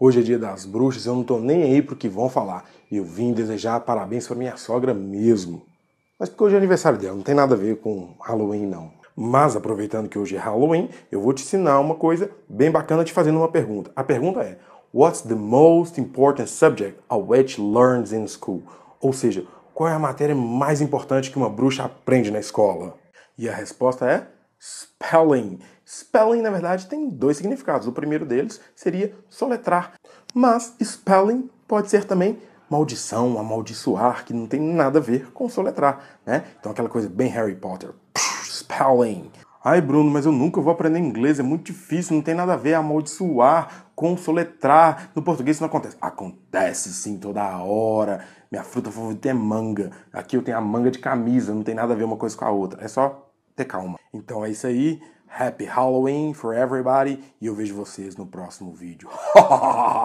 Hoje é dia das bruxas, eu não tô nem aí pro que vão falar. Eu vim desejar parabéns pra minha sogra mesmo. Mas porque hoje é aniversário dela, não tem nada a ver com Halloween, não. Mas aproveitando que hoje é Halloween, eu vou te ensinar uma coisa bem bacana te fazendo uma pergunta. A pergunta é: What's the most important subject a witch learns in school? Ou seja, qual é a matéria mais importante que uma bruxa aprende na escola? E a resposta é spelling. Spelling, na verdade, tem dois significados. O primeiro deles seria soletrar, mas spelling pode ser também maldição, amaldiçoar, que não tem nada a ver com soletrar, né? Então aquela coisa bem Harry Potter, spelling. Ai, Bruno, mas eu nunca vou aprender inglês, é muito difícil, não tem nada a ver amaldiçoar com soletrar. No português isso não acontece. Acontece sim, toda hora. Minha fruta favorita é manga. Aqui eu tenho a manga de camisa, não tem nada a ver uma coisa com a outra. É só ter calma. Então é isso aí. Happy Halloween for everybody. E eu vejo vocês no próximo vídeo.